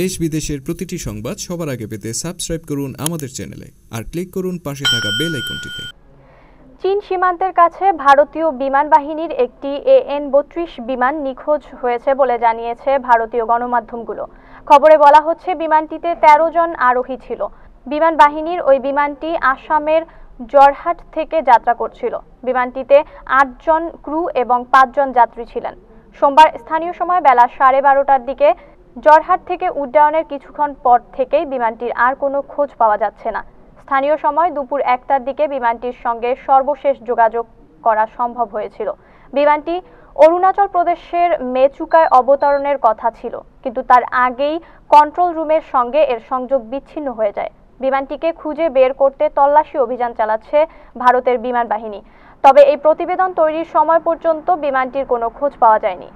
দেশ বিদেশের প্রতিটি সংবাদ সবার আগে পেতে সাবস্ক্রাইব করুন আমাদের চ্যানেলে আর ক্লিক করুন পাশে থাকা বেল আইকনটিতে চীন সীমান্তের কাছে ভারতীয় বিমান বাহিনীর একটি এএন বত্রিশ বিমান নিখোঁজ হয়েছে বলে জানিয়েছে ভারতীয় গণমাধ্যমগুলো খবরে বলা হচ্ছে বিমানটিতে ১৩ জন আরোহী ছিল বিমান বাহিনীর ওই বিমানটি আসামের জরহাট থেকে যাত্রা করছিল বিমানটিতে আটজন ক্রু এবং পাঁচজন যাত্রী ছিলেন সোমবার স্থানীয় সময় বেলা সাড়ে বারোটার দিকে জরহাট থেকে উড্ডয়নের কিছুক্ষণ পর থেকেই বিমানটির আর কোনো খোঁজ পাওয়া যাচ্ছে না স্থানীয় সময় দুপুর একটার দিকে বিমানটির সঙ্গে সর্বশেষ যোগাযোগ করা সম্ভব হয়েছিল বিমানটি অরুণাচল প্রদেশের মেচুকায় অবতরণের কথা ছিল কিন্তু তার আগেই কন্ট্রোল রুমের সঙ্গে এর সংযোগ বিচ্ছিন্ন হয়ে যায় বিমানটিকে খুঁজে বের করতে তল্লাশি অভিযান চালাচ্ছে ভারতের বিমান বাহিনী তবে এই প্রতিবেদন তৈরির সময় পর্যন্ত বিমানটির কোনো খোঁজ পাওয়া যায়নি